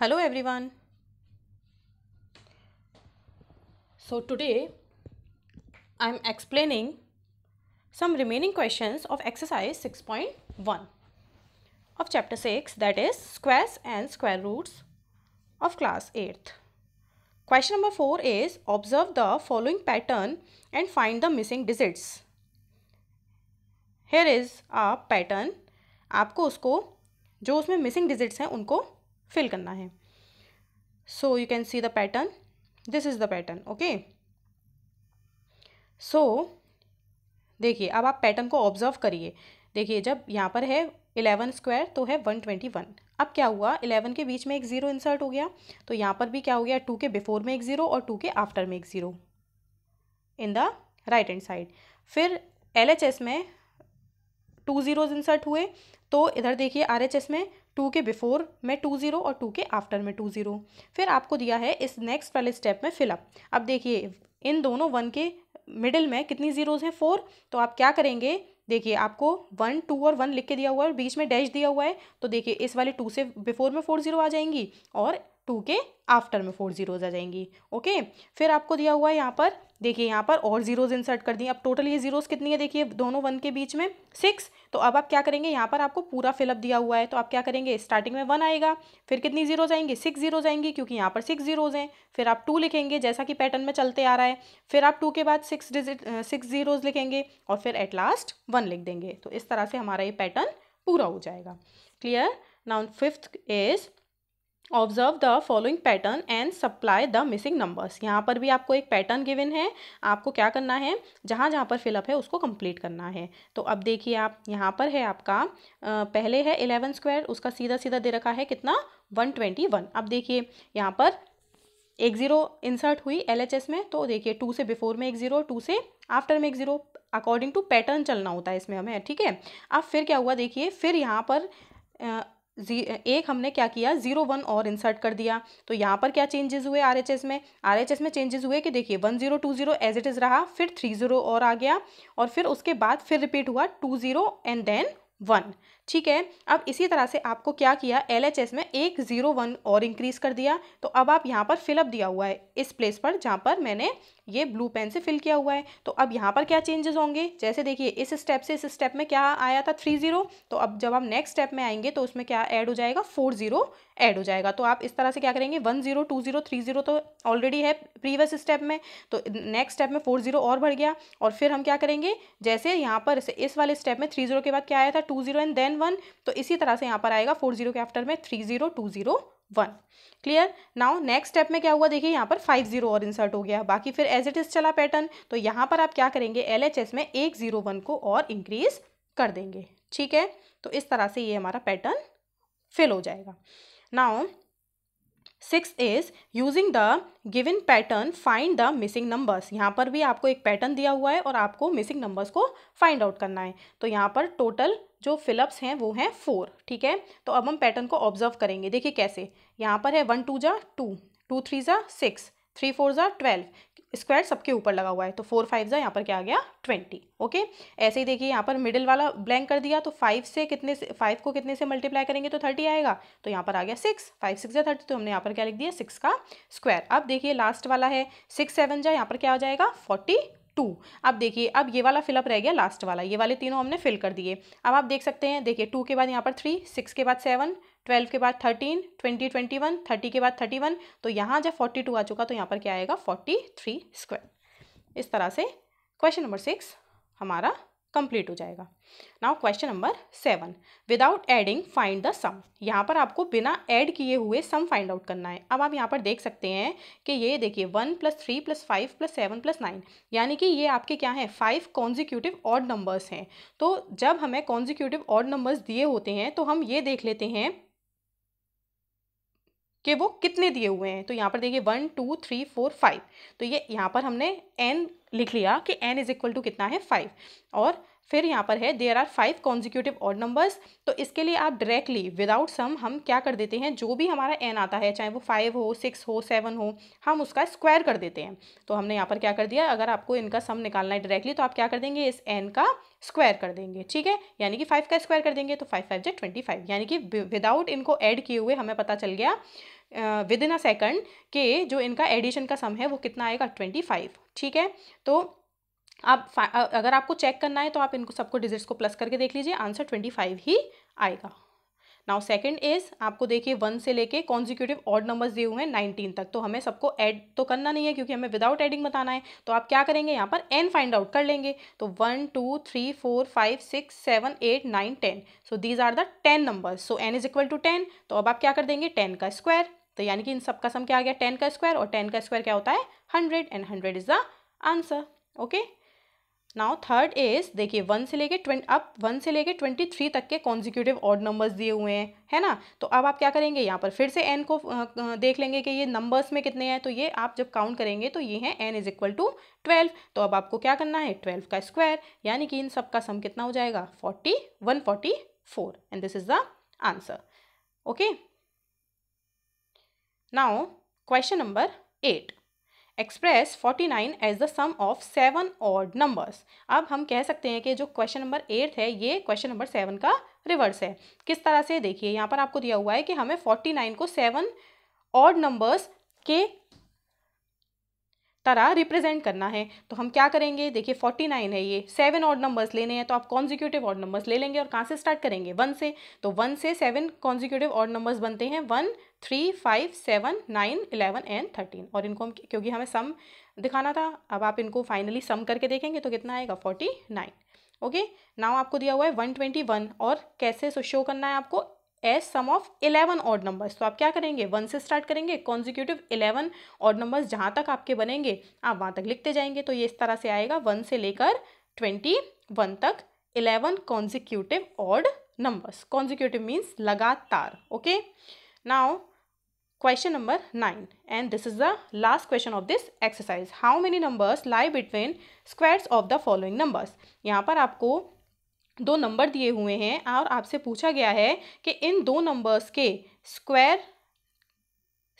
Hello everyone so today I am explaining some remaining questions of exercise six point one of chapter six that is squares and square roots of class eighth question number four is observe the following pattern and find the missing digits here is a pattern आपको उसको जो उसमें missing digits हैं उनको fill करना है so you can see the pattern this is the pattern okay so देखिए अब आप पैटर्न को ऑब्जर्व करिए देखिए जब यहाँ पर है इलेवन स्क्वायर तो है वन ट्वेंटी वन अब क्या हुआ इलेवन के बीच में एक ज़ीरो इंसर्ट हो गया तो यहाँ पर भी क्या हो गया टू के बिफोर में एक ज़ीरो और टू के आफ्टर में एक zero in the right hand side फिर एल एच एस में टू ज़ीरोज़ इंसर्ट हुए तो इधर देखिए आर एच एस में टू के बिफोर में टू ज़ीरो और टू के आफ्टर में टू ज़ीरो फिर आपको दिया है इस नेक्स्ट वाले स्टेप में फिलअप अब देखिए इन दोनों वन के मिडिल में कितनी ज़ीरोज़ हैं फोर तो आप क्या करेंगे देखिए आपको वन टू और वन लिख के दिया हुआ है और बीच में डैश दिया हुआ है तो देखिए इस वाले टू से बिफोर में फोर ज़ीरो आ जाएंगी और टू के आफ्टर में फोर ज़ीरोज़ आ जाएंगी ओके फिर आपको दिया हुआ है यहाँ पर देखिए यहाँ पर और जीरोज़ इंसर्ट कर दिए अब टोटल ये जीरोज़ कितनी है देखिए दोनों वन के बीच में सिक्स तो अब आप क्या करेंगे यहाँ पर आपको पूरा फिलअप दिया हुआ है तो आप क्या करेंगे स्टार्टिंग में वन आएगा फिर कितनी जीरोज़ आएंगे सिक्स जीरोज़ आएंगी क्योंकि यहाँ पर सिक्स जीरोज़ हैं फिर आप टू लिखेंगे जैसा कि पैटर्न में चलते आ रहा है फिर आप टू के बाद सिक्स डिजिट सिक्स जीरोज़ लिखेंगे और फिर एट लास्ट वन लिख देंगे तो इस तरह से हमारा ये पैटर्न पूरा हो जाएगा clear now fifth is observe the following pattern and supply the missing numbers यहाँ पर भी आपको एक पैटर्न गिविन है आपको क्या करना है जहाँ जहाँ पर फिलअप है उसको कम्प्लीट करना है तो अब देखिए आप यहाँ पर है आपका पहले है इलेवन स्क्वायर उसका सीधा सीधा दे रखा है कितना वन ट्वेंटी वन अब देखिए यहाँ पर एक ज़ीरो इंसर्ट हुई एल एच एस में तो देखिए टू से बिफोर में एक ज़ीरो टू से आफ्टर में एक ज़ीरो अकॉर्डिंग टू पैटर्न चलना होता है इसमें हमें ठीक है अब फिर क्या हुआ देखिए फिर यहाँ पर जी एक हमने क्या किया जीरो वन और इंसर्ट कर दिया तो यहाँ पर क्या चेंजेस हुए आरएचएस में आरएचएस में चेंजेस हुए कि देखिए one zero two zero as it is रहा फिर थ्री जीरो और आ गया और फिर उसके बाद फिर रिपीट हुआ two zero and then one ठीक है अब इसी तरह से आपको क्या किया एल में एक ज़ीरो वन और इंक्रीज़ कर दिया तो अब आप यहाँ पर फिलअप दिया हुआ है इस प्लेस पर जहाँ पर मैंने ये ब्लू पेन से फिल किया हुआ है तो अब यहाँ पर क्या चेंजेस होंगे जैसे देखिए इस स्टेप से इस स्टेप में क्या आया था थ्री ज़ीरो तो अब जब आप नेक्स्ट स्टेप में आएंगे तो उसमें क्या ऐड हो जाएगा फोर ज़ीरो ऐड हो जाएगा तो आप इस तरह से क्या करेंगे one zero two zero three zero तो ऑलरेडी है प्रीवियस स्टेप में तो नेक्स्ट स्टेप में फोर ज़ीरो और बढ़ गया और फिर हम क्या करेंगे जैसे यहाँ पर इस वाले स्टेप में थ्री ज़ीरो के बाद क्या आया था two zero and then one तो इसी तरह से यहाँ पर आएगा फोर जीरो के आफ्टर में three zero two zero one clear now next step में क्या हुआ देखिए यहाँ पर फाइव जीरो और इंसर्ट हो गया बाकी फिर एज इट इज चला पैटर्न तो यहाँ पर आप क्या करेंगे एल एच एस में एक जीरो वन को और इंक्रीज कर देंगे ठीक है तो इस तरह से ये हमारा पैटर्न फिल हो जाएगा now six is using the given pattern find the missing numbers यहाँ पर भी आपको एक पैटर्न दिया हुआ है और आपको मिसिंग नंबर्स को फाइंड आउट करना है तो यहाँ पर टोटल जो फिलअप्स हैं वो हैं फोर ठीक है तो अब हम पैटर्न को ऑब्जर्व करेंगे देखिए कैसे यहाँ पर है वन टू जा टू टू थ्री ज़ा सिक्स थ्री फोर ज़ा ट्वेल्व स्क्वायर सबके ऊपर लगा हुआ है तो फोर फाइव ज़ा यहाँ पर क्या आ गया ट्वेंटी ओके ऐसे ही देखिए यहाँ पर मिडिल वाला ब्लैंक कर दिया तो फाइव से कितने से फाइव को कितने से मल्टीप्लाई करेंगे तो थर्टी आएगा तो यहाँ पर आ गया सिक्स फाइव सिक्स या थर्टी तो हमने यहाँ पर क्या लिख दिया सिक्स का स्क्वायर अब देखिए लास्ट वाला है सिक्स सेवन जा यहाँ पर क्या आ जाएगा फोर्टी टू अब देखिए अब ये वाला फिलअप रह गया लास्ट वाला ये वाले तीनों हमने फिल कर दिए अब आप देख सकते हैं देखिए टू के बाद यहाँ पर थ्री सिक्स के बाद सेवन ट्वेल्व के बाद thirteen twenty twenty one thirty के बाद थर्टी वन तो यहाँ जब फोर्टी टू आ चुका तो यहाँ पर क्या आएगा फोर्टी थ्री स्क्वायर इस तरह से क्वेश्चन नंबर सिक्स हमारा कंप्लीट हो जाएगा now question number seven without adding find the sum यहाँ पर आपको बिना ऐड किए हुए सम फाइंड आउट करना है अब आप यहाँ पर देख सकते हैं कि ये देखिए one plus three plus five plus seven plus nine यानी कि ये आपके क्या हैं फाइव कॉन्जिक्यूटिव ऑड नंबर्स हैं तो जब हमें कॉन्जिक्यूटिव ऑड नंबर्स दिए होते हैं तो हम ये देख लेते हैं कि वो कितने दिए हुए हैं तो यहाँ पर देखिए one two three four five तो ये यहाँ पर हमने एन लिख लिया कि एन इज इक्वल टू कितना है फाइव और फिर यहाँ पर है there are five consecutive odd numbers तो इसके लिए आप डायरेक्टली विदाउट सम हम क्या कर देते हैं जो भी हमारा एन आता है चाहे वो फाइव हो सिक्स हो सेवन हो हम उसका स्क्वायर कर देते हैं तो हमने यहाँ पर क्या कर दिया अगर आपको इनका सम निकालना है डायरेक्टली तो आप क्या कर देंगे इस एन का स्क्वायर कर देंगे ठीक है यानी कि फाइव का स्क्वायर कर देंगे तो फाइव फाइव जे ट्वेंटी फाइव यानी कि विदाउट इनको एड किए हुए हमें पता चल गया विद इन अ सेकंड के जो इनका एडिशन का सम है वो कितना आएगा ट्वेंटी फाइव ठीक है तो आप अगर आपको चेक करना है तो आप इनको सबको डिजिट्स को प्लस करके देख लीजिए आंसर ट्वेंटी फाइव ही आएगा नाउ सेकंड इज आपको देखिए वन से लेके कॉन्जिक्यूटिव ऑड नंबर्स दिए हुए हैं नाइनटीन तक तो हमें सबको ऐड तो करना नहीं है क्योंकि हमें विदाउट एडिंग बताना है तो आप क्या करेंगे यहाँ पर एन फाइंड आउट कर लेंगे तो one two three four five six seven eight nine ten so these are the ten numbers so n is equal to ten तो अब आप क्या कर देंगे टेन का स्क्वायर तो यानी कि इन सब का सम क्या आ गया टेन का स्क्वायर और टेन का स्क्वायर क्या होता है hundred and hundred is the answer okay now third is देखिए वन से लेके ट्वेंट अब वन से लेके ट्वेंटी थ्री तक के कॉन्जिक्यूटिव ऑड नंबर्स दिए हुए हैं है ना तो अब आप क्या करेंगे यहाँ पर फिर से एन को देख लेंगे कि ये नंबर्स में कितने हैं तो ये आप जब काउंट करेंगे तो ये हैं n is equal to twelve तो अब आपको क्या करना है ट्वेल्व का स्क्वायर यानी कि इन सब का सम कितना हो जाएगा forty one forty four and this is the answer okay now question number eight express forty nine as the sum of seven odd numbers अब हम कह सकते हैं कि जो क्वेश्चन नंबर एट है ये क्वेश्चन नंबर सेवन का रिवर्स है किस तरह से देखिए यहाँ पर आपको दिया हुआ है कि हमें फोर्टी नाइन को सेवन ऑड नंबर्स के तरह रिप्रेजेंट करना है तो हम क्या करेंगे देखिए फोर्टी नाइन है ये सेवन ऑड नंबर्स लेने हैं तो आप कॉन्जिक्यूटिव ऑड नंबर्स ले लेंगे और कहाँ से स्टार्ट करेंगे वन से तो वन से सेवन कॉन्जिक्यूटिव ऑड नंबर्स बनते हैं one three five seven nine eleven and thirteen और इनको हम क्योंकि हमें सम दिखाना था अब आप इनको फाइनली सम करके देखेंगे तो कितना आएगा फोर्टी नाइन ओके नाव आपको दिया हुआ है वन ट्वेंटी वन और कैसे सो शो करना है आपको as sum of eleven odd numbers तो आप क्या करेंगे वन से स्टार्ट करेंगे कॉन्जिक्यूटिव इलेवन ऑड नंबर्स जहाँ तक आपके बनेंगे आप वहाँ तक लिखते जाएंगे तो ये इस तरह से आएगा वन से लेकर ट्वेंटी वन तक eleven consecutive odd numbers consecutive means लगातार okay okay? now question number 9 and this is the last question of this exercise how many numbers lie between squares of the following numbers यहाँ पर आपको दो number दिए हुए हैं और आपसे पूछा गया है कि इन दो नंबर्स के स्क्वायर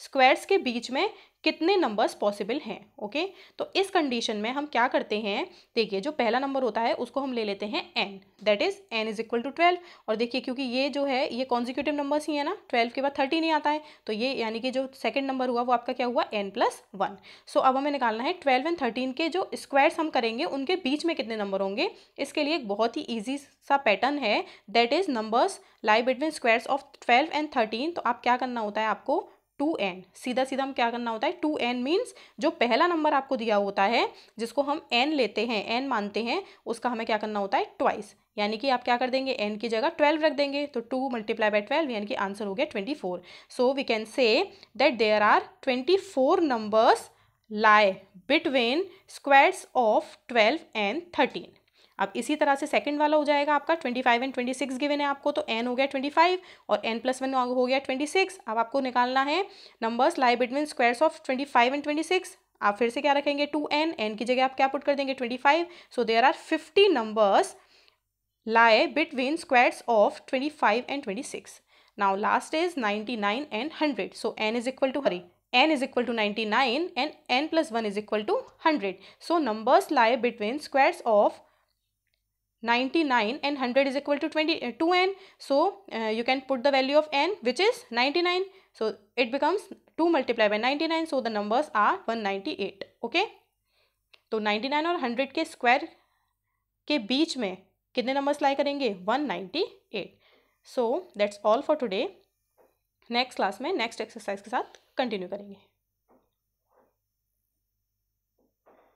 स्क्वायर्स के बीच में कितने नंबर्स पॉसिबल हैं ओके तो इस कंडीशन में हम क्या करते हैं देखिए जो पहला नंबर होता है उसको हम ले लेते हैं n that is n is equal to twelve और देखिए क्योंकि ये जो है ये कॉन्जिक्यूटिव नंबर्स ही है ना ट्वेल्व के बाद थर्टी नहीं आता है तो ये यानी कि जो सेकेंड नंबर हुआ वो आपका क्या हुआ एन प्लस वन सो अब हमें निकालना है ट्वेल्व एंड थर्टीन के जो स्क्वायर्स हम करेंगे उनके बीच में कितने नंबर होंगे इसके लिए एक बहुत ही ईजी सा पैटर्न है that is numbers lie between squares of twelve and thirteen तो आप क्या करना होता है आपको टू एन सीधा सीधा हम क्या करना होता है टू एन मीन्स जो पहला नंबर आपको दिया होता है जिसको हम एन लेते हैं एन मानते हैं उसका हमें क्या करना होता है ट्वाइस यानी कि आप क्या कर देंगे एन की जगह ट्वेल्व रख देंगे तो टू मल्टीप्लाई बाई ट्वेल्व यानी कि आंसर हो गया twenty four so we can say that there are twenty four numbers lie between squares of twelve and thirteen अब इसी तरह से सेकंड वाला हो जाएगा आपका twenty five and twenty six given है आपको तो एन हो गया ट्वेंटी फाइव और एन प्लस वन हो गया ट्वेंटी सिक्स अब आपको निकालना है numbers lie between squares of twenty five and twenty six आप फिर से क्या रखेंगे टू एन एन की जगह आप क्या पुट कर देंगे twenty five so there are fifty numbers lie between of twenty five and twenty six now last is ninety nine and hundred so n is equal to हरी n is equal to ninety nine and n plus one is equal to hundred so numbers lie between squares of 99 and 100 is equal to 20 uh, 2n so uh, you can put the value of n which is 99 so it becomes 2 multiplied by 99 so the numbers are 198 okay तो 99 और 100 के square के बीच में कितने numbers lie करेंगे 198 so that's all for today next class में next exercise के साथ कंटिन्यू करेंगे